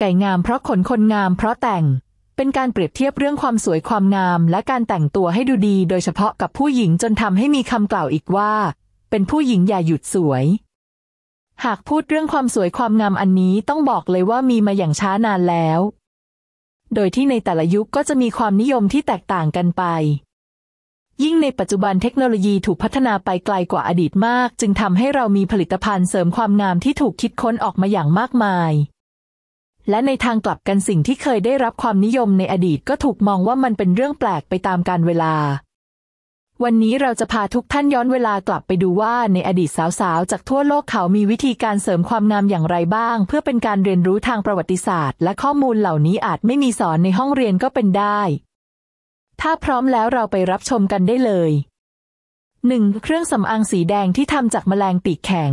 ไก่งามเพราะขนคนงามเพราะแต่ง เป็นการเปรียบเทียบเรื่องความสวยความงามและการแต่งตัวให้ดูดี โดยเฉพาะกับผู้หญิงจนทำให้มีคำกล่าวอีกว่า เป็นผู้หญิงอย่าหยุดสวย หากพูดเรื่องความสวยความงามอันนี้ต้องบอกเลยว่ามีมาอย่างช้านานแล้ว โดยที่ในแต่ละยุคก็จะมีความนิยมที่แตกต่างกันไป ยิ่งในปัจจุบันเทคโนโลยีถูกพัฒนาไปไกลกว่าอดีตมาก จึงทำให้เรามีผลิตภัณฑ์เสริมความงามที่ถูกคิดค้นออกมาอย่างมากมายและในทางกลับกันสิ่งที่เคยได้รับความนิยมในอดีตก็ถูกมองว่ามันเป็นเรื่องแปลกไปตามกาลเวลา วันนี้เราจะพาทุกท่านย้อนเวลากลับไปดูว่า ในอดีตสาวๆจากทั่วโลกเขามีวิธีการเสริมความงามอย่างไรบ้าง เพื่อเป็นการเรียนรู้ทางประวัติศาสตร์ และข้อมูลเหล่านี้อาจไม่มีสอนในห้องเรียนก็เป็นได้ ถ้าพร้อมแล้วเราไปรับชมกันได้เลย 1. เครื่องสำอางสีแดงที่ทำจากแมลงปีกแข็ง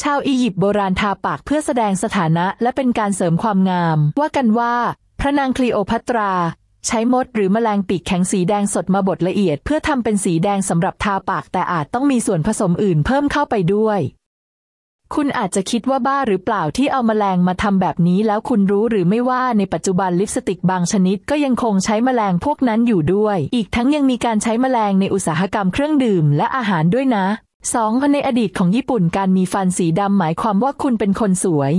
ชาวอียิปต์โบราณทาปากเพื่อแสดงสถานะ และเป็นการเสริมความงาม ว่ากันว่าพระนางคลีโอพัตรา ใช้มดหรือมแมลงปีกแข็งสีแดงสดมาบดละเอียด เพื่อทำเป็นสีแดงสำหรับทาปากแต่อาจต้องมีส่วนผสมอื่นเพิ่มเข้าไปด้วย คุณอาจจะคิดว่าบ้าหรือเปล่าที่เอามาแมลงมาทำแบบนี้แล้วคุณรู้หรือไม่ว่า ในปัจจุบันลิปสติกบางชนิดก็ยังคงใช้มแมลงพวกนั้นอยู่ด้วย อีกทั้งยังมีการใช้มแมลงในอุตสาหกรรมเครื่องดื่ม และอาหารด้วยนะ 2. ในอดีตของญี่ปุ่นการมีฟันสีดำหมายความว่าคุณเป็นคนสวย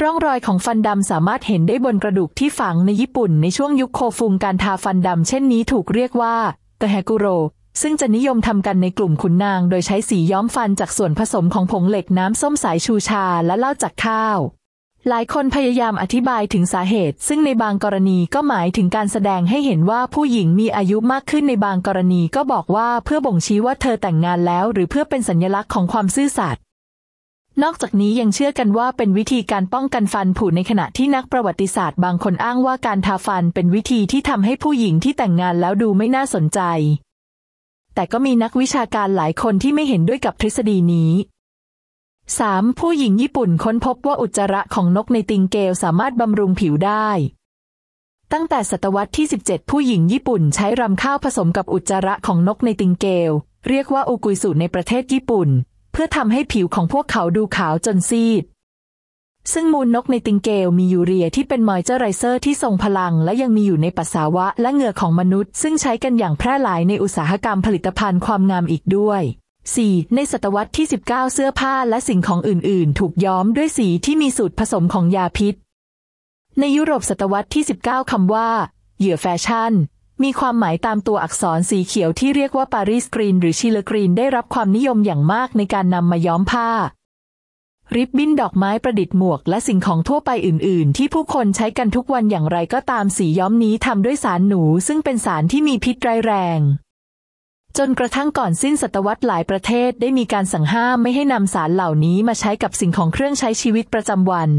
ร่องรอยของฟันดำสามารถเห็นได้บนกระดูกที่ฝังในญี่ปุ่น ในช่วงยุคโคฟุงการทาฟันดำเช่นนี้ถูกเรียกว่าเตแฮกุโรซึ่งจะนิยมทำกันในกลุ่มขุนนางโดยใช้สีย้อมฟันจากส่วนผสมของผงเหล็กน้ำส้มสายชูชาและเล่าจากข้าวหลายคนพยายามอธิบายถึงสาเหตุ ซึ่งในบางกรณีก็หมายถึงการแสดงให้เห็นว่าผู้หญิงมีอายุมากขึ้นในบางกรณีก็บอกว่าเพื่อบ่งชี้ว่าเธอแต่งงานแล้ว หรือเพื่อเป็นสัญลักษณ์ของความซื่อสัตย์ นอกจากนี้ยังเชื่อกันว่าเป็นวิธีการป้องกันฟันผุในขณะที่นักประวัติศาสตร์ บางคนอ้างว่าการทาฟันเป็นวิธีที่ทำให้ผู้หญิงที่แต่งงานแล้วดูไม่น่าสนใจ แต่ก็มีนักวิชาการหลายคนที่ไม่เห็นด้วยกับทฤษฎีนี้ 3. ผู้หญิงญี่ปุ่นค้นพบว่าอุจจาระของนกในติงเกลสามารถบำรุงผิวได้ ตั้งแต่ศตวรรษที่ 17 ผู้หญิงญี่ปุ่นใช้รำข้าวผสมกับอุจจาระของนกในติงเกลเรียกว่าอุกุยสุในประเทศญี่ปุ่น เพื่อทำให้ผิวของพวกเขาดูขาวจนซีด ซึ่งมูลนกในติงเกลมียูเรียที่เป็นมอยเจอไรเซอร์ที่ทรงพลังและยังมีอยู่ในปัสสาวะและเหงื่อของมนุษย์ ซึ่งใช้กันอย่างแพร่หลายในอุตสาหกรรมผลิตภัณฑ์ความงามอีกด้วย 4. ในศตวรรษที่ 19 เสื้อผ้า และสิ่งของอื่นๆ ถูกย้อมด้วยสีที่มีสูตรผสมของยาพิษ ในยุโรปศตวรรษที่ 19คำว่าเหยื่อแฟชั่นมีความหมายตามตัวอักษรสีเขียวที่เรียกว่าปารีสกรีนหรือชิลกรีนได้รับความนิยมอย่างมากในการนำมาย้อมผ้า ริบบิ้นดอกไม้ประดิษฐ์หมวกและสิ่งของทั่วไปอื่น ๆ ที่ผู้คนใช้กันทุกวันอย่างไรก็ตามสีย้อมนี้ทำด้วยสารหนูซึ่งเป็นสารที่มีพิษร้ายแรงจนกระทั่งก่อนสิ้นศตวรรษหลายประเทศได้มีการสั่งห้ามไม่ให้นำสารเหล่านี้มาใช้กับสิ่งของเครื่องใช้ชีวิตประจำวัน